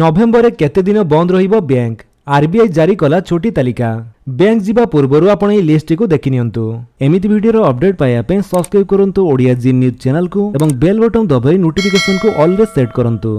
ନଭେମ୍ବରରେ କେତେ ଦିନ ବନ୍ଦ ରହିବ ବ୍ୟାଙ୍କ ଆର୍ବିଆଇ ଜାରି କଲା ଛୁଟି ତାଲିକା ବ୍ୟାଙ୍କ ଯିବା ପୂର୍ବରୁ ଆପଣ ଏହି ଲିଷ୍ଟଟିକୁ ଦେଖିନିଅନ୍ତୁ ଏମିତି ଭିଡ଼ିଓର ଅପଡେଟ୍ ପାଇବା ପାଇଁ ସବସ୍କ୍ରାଇବ୍ କରନ୍ତୁ ଓଡ଼ିଆ ଜି ନ୍ୟୁଜ୍ ଚ୍ୟାନେଲକୁ ଏବଂ ବେଲ୍ ବଟନ୍ ଦବାଇ ନୋଟିଫିକେସନକୁ ଅଲ୍ରେ ସେଟ୍ କରନ୍ତୁ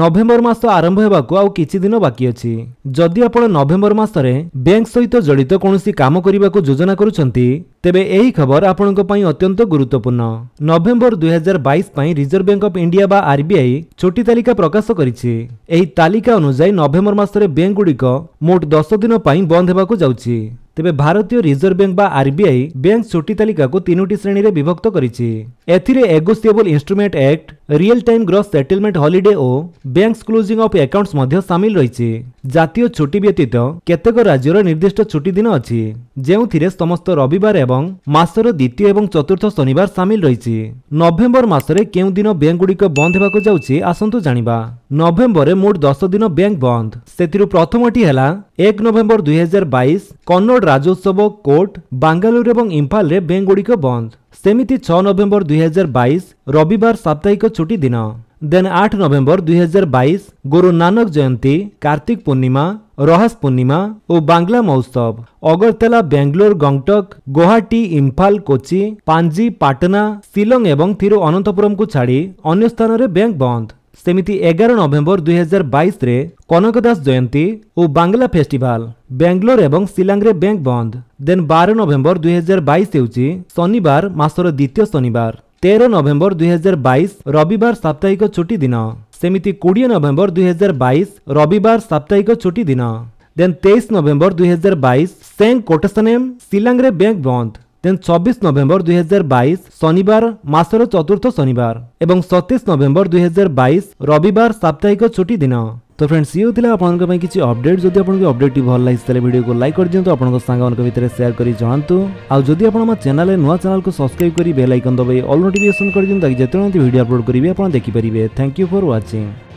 ନଭେମ୍ବର ମାସ ଆରମ୍ଭ ହେବାକୁ ଆଉ କିଛି ଦିନ ବାକି ଅଛି ଯଦି ଆପଣ ନଭେମ୍ବର ମାସରେ ବ୍ୟାଙ୍କ ସହିତ ଜଡ଼ିତ କୌଣସି କାମ କରିବାକୁ ଯୋଜନା କରୁଛନ୍ତି ତେବେ ଏହି ଖବର ଆପଣଙ୍କ ପାଇଁ ଅତ୍ୟନ୍ତ ଗୁରୁତ୍ୱପୂର୍ଣ୍ଣ ନଭେମ୍ବର ଦୁଇହଜାର ବାଇଶ ପାଇଁ ରିଜର୍ଭ ବ୍ୟାଙ୍କ ଅଫ୍ ଇଣ୍ଡିଆ ବା ଆର୍ବିଆଇ ଛୁଟି ତାଲିକା ପ୍ରକାଶ କରିଛି ଏହି ତାଲିକା ଅନୁଯାୟୀ ନଭେମ୍ବର ମାସରେ ବ୍ୟାଙ୍କଗୁଡ଼ିକ ମୋଟ ଦଶ ଦିନ ପାଇଁ ବନ୍ଦ ହେବାକୁ ଯାଉଛି ତେବେ ଭାରତୀୟ ରିଜର୍ଭ ବ୍ୟାଙ୍କ ବା ଆର୍ବିଆଇ ବ୍ୟାଙ୍କ ଛୁଟି ତାଲିକାକୁ ତିନୋଟି ଶ୍ରେଣୀରେ ବିଭକ୍ତ କରିଛି ଏଥିରେ negotiable instrument act real time gross settlement holiday ଓ ବ୍ୟାଙ୍କସ୍ କ୍ଲୋଜିଂ ଅଫ୍ ଆକାଉଣ୍ଟସ୍ ମଧ୍ୟ ସାମିଲ ରହିଛି ଜାତୀୟ ଛୁଟି ବ୍ୟତୀତ କେତେକ ରାଜ୍ୟର ନିର୍ଦ୍ଦିଷ୍ଟ ଛୁଟି ଦିନ ଅଛି ଯେଉଁଥିରେ ସମସ୍ତ ରବିବାର এবং মাসর দ্বিতীয় এবং চতুর্থ শনিবার সামিল রয়েছে নভেম্বর মাসরে কেউ দিন ব্যাঙ্কগুড়িক বন্ধ হওয়া যাচ্ছে আসন্তু জাঁবা নভেম্বরে মোট দশ দিন ব্যাঙ্ক বন্ধ সে প্রথমটি হল এক নভেম্বর দুই হাজার বাইশ কন্নড় রাজোৎসব কোর্ট বাঙ্গালোর এবং ইম্ফালে ব্যাঙ্কগুড়িক বন্ধ সেমিতি ছ নভেম্বর দুই হাজার বাইশ রবিবার সাপ্তাহিক ছুটি দিন দেন আট নভেম্বর দুই গুরু নানক জয়ন্তী কার্তিক পূর্ণিমা রহাস পূর্ণিমা ও বাংলা মহোৎসব অগরতলা ব্যাঙ্গালোর গংটক গুয়াহাটি ইম্ফাল কোচি পাঞ্জি পাটনা শিলং এবং থিরুঅনন্তপুরমକୁ ଛାଡ଼ି ଅନ୍ୟ ସ୍ଥାନରେ ବ୍ୟାଙ୍କ ବନ୍ଦ ସେମିତି ଏଗାର ନଭେମ୍ବର ଦୁଇହଜାର ବାଇଶରେ କନକ ଦାସ ଜୟନ୍ତୀ ଓ ବାଙ୍ଗଲା ଫେଷ୍ଟିଭାଲ ବ୍ୟାଙ୍ଗଲୋର ଏବଂ ସିଲାଙ୍ଗରେ ବ୍ୟାଙ୍କ ବନ୍ଦ ଦେନ୍ ବାର ନଭେମ୍ବର ଦୁଇହଜାର ବାଇଶ ହେଉଛି ଶନିବାର ମାସର ଦ୍ୱିତୀୟ ଶନିବାର তেরো নভেম্বর দুই রবিবার সাপ্তাহিক ছুটি দিন সেমিতি কোড়িয়ে নভেম্বর দুই রবিবার সাপ্তাহিক ছুটি দিন দেন তেইশ নভেম্বর দুই সেং কোটেসনেম শিলংরে ব্যাঙ্ক বন্ধ দেন চব্বিশ নভেম্বর দুই শনিবার মাসের চতুর্থ শনিবার এবং সতেইশ নভেম্বর দুই রবিবার সাপ্তাহিক ছুটি দিন তো ফ্রেন্ডস ইয়ে হচ্ছে আপনার কিছু অপডেট যদি আপনার অপডেটটি ভাল লাগছে তাহলে ভিডিওকে লাইক করে দিও আপনার সাংমানক ভিতরে সেয়ার করে জনাতু আদি আপনার চ্যানেলে নয় চ্যানেলকে সবসক্রাইব করে বেল আইকন দবাই অল নোটিফিকেসন করে দিন তাকে যেতে ভিডিও আপলোড করবে আপনার দেখিপারে থ্যাংক ইউ ফর ওয়াচিং